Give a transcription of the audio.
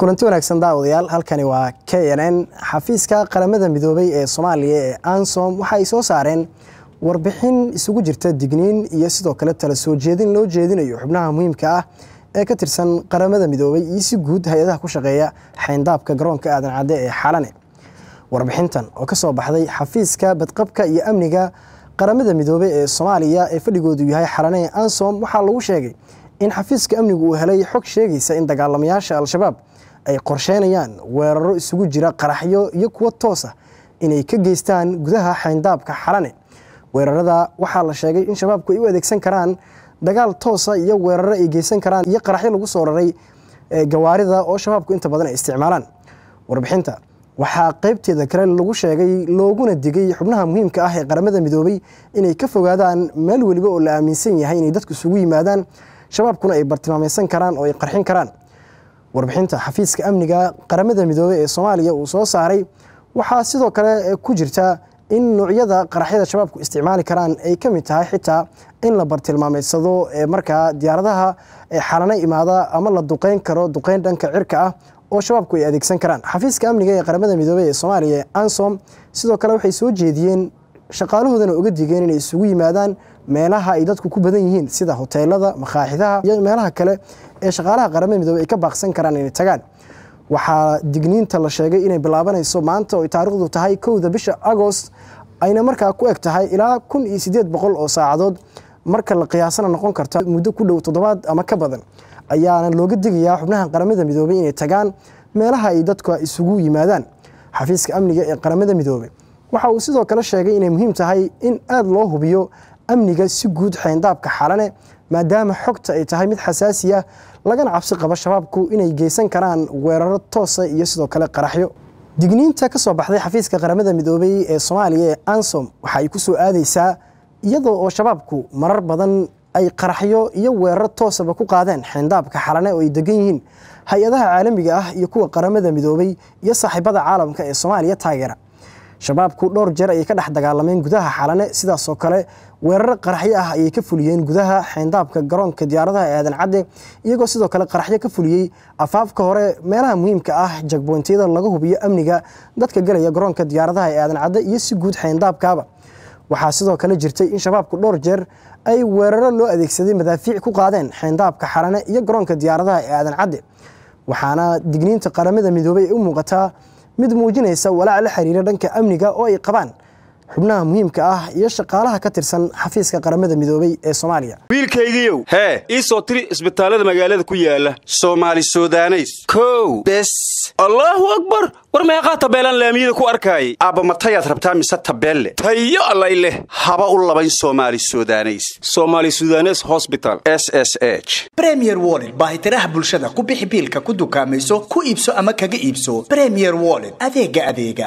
kulanti wanaagsan daawadayaal halkani waa k n n xafiiska qaramada midoobay ee soomaaliya ee ansom waxa ay soo saareen warbixin isugu jirta digniin iyo sidoo kale tala soo jeedin loo jeedinayo xubnaha muhiimka ah ee ka tirsan qaramada midoobay iyo si guud hay-adaha ku shaqeeya xayndaabka garoonka aadan cadde ee xalane warbixintan oo ka soo baxday xafiiska badqabka iyo amniga qaramada midoobey ee soomaaliya ee fadhigoodu yahay xalane ee ansom waxaa lagu sheegay in xafiiska amnigu uu helay xog sheegaysa in dagaalamayaasha al-shabaab ay qorsheynayaan weeraro isugu jira qaraxyo iyo kuwo toos ah inay ka geystaan gudaha xayndaabka xalane weerarada waxaa la sheegay in shabaabku ay u adeegsan karaan dagaal toosa iyo weeraro ay geysan karaan iyo qaraxyo lagu soo raray gawaarida oo shabaabku inta badan ay isticmaalaan warbixinta waxaa qaybteeda kale lagu sheegay looguna digay xubnaha muhiimka ah ee qaramada midoobay inay ka fogaadaan meel weliba oo la aaminsan yahay inay dadku isugu yimaadaan shabaabkuna ay bartilmaameysan karaan oo ay qarxin karaan warbixinta xafiiska amniga qaramada midoobey ee soomaaliya uu soo saaray waxaa sidoo kale eh, ku jirta in noocyada qaraxyada shabaabku isticmaali karaan ay ka mid tahay xitaa in la ee eh, markaa diyaaradaha eh, xalana imaada ama la duqeyn karo duqeyn dhanka cirka ah oo shabaabku ay adeegsan karaan xafiiska amniga ee qaramada midoobey ee soomaaliya ansom sidoo kale waxay soo jeediyeen shaqaalahoodana uga digeen inay isugu yimaadaan meelaha ay dadku ku badan yihiin sida hoteelada makaaxidaha iyo meelaha kale ee shaqaalaha qaramada midoobey ay ka baaqsan karaan inay tagaan waxaa digniinta la sheegay inay bilaabanayso maanta oo taariikhdu tahay kowda bisha agost ayna markaa ku eg tahay ilaa kun iyo siddeed boqol oo saacadood marka la qiyaasana noqon karta muddo ku dhow toddobaad ama ka badan ayaana looga digayaa xubnaha qaramada midoobey inay tagaan meelaha ay dadka isugu yimaadaan xafiiska amniga ee qaramada midoobey waxa uu sidoo kale sheegay inay muhiim tahay in aad loo hubiyo amniga si guud xeyndaabka xalane maadaama xogta ay tahay mid xasaasiya lagana cabsi qabo shabaabku inay geysan karaan weeraro toosa iyo sidoo kale qaraxyo digniinta ka soo baxday xafiiska qaramada midoobay ee soomaaliya ee ansom waxa ay ku soo aadaysaa iyadoo oo shabaabku marar badan ay qaraxyo iyo weeraro toosaba ku qaadeen xeyndaabka xalane oo ay degan yihiin hay-adaha caalamiga ah iyo kuwa qaramada midoobay iyo saaxiibada caalamka ee soomaaliya taageera shabaabku dhowr jeer ayay ka dhex dagaalameen gudaha xalane sidaasoo kale weeraro qaraxyo ah ayay ka fuliyeen gudaha xeyndaabka garoonka diyaaradaha ee aadan cadde iyagoo sidoo kale qaraxyo ka fuliyey afaafka hore meelaha muhiimka ah jagboyntiyada laga hubiyo amniga dadka gelaya garoonka diyaaradaha ee aadan cadde iyo si guud xeyndaabkaaba waxaa sidoo kale jirtay in shabaabku dhowr jeer ay weeraro loo adeegsaday madaafiic ku qaadeen xeyndaabka xalane iyo garoonka diyaaradaha ee aadan cadde waxaana digniinta qaramada midoobay ay u muuqataa mid muujinaysa walaac la xiriira dhanka amniga oo ay qabaan xubnaha muhiimka ah iyo shaqaalaha ka tirsan xafiiska qaramada midoobay ee soomaaliya wiilkaygiiow hee ii soo tiri isbitaallada magaalada ku yaala soomaali sudaneys kow bes allaahu akbar war meeqaa tabeelaan laamiyada ku arkaayay aabba matayaad rabtaa mise tabeelle tayo allay leh haba u labayn soomaali sudaneys somaali sudanes hosbital s s h bremier woled baahitiraha bulshada ku bixi biilka ku dukaamayso ku iibso ama kaga iibso bremier woled adeega adeega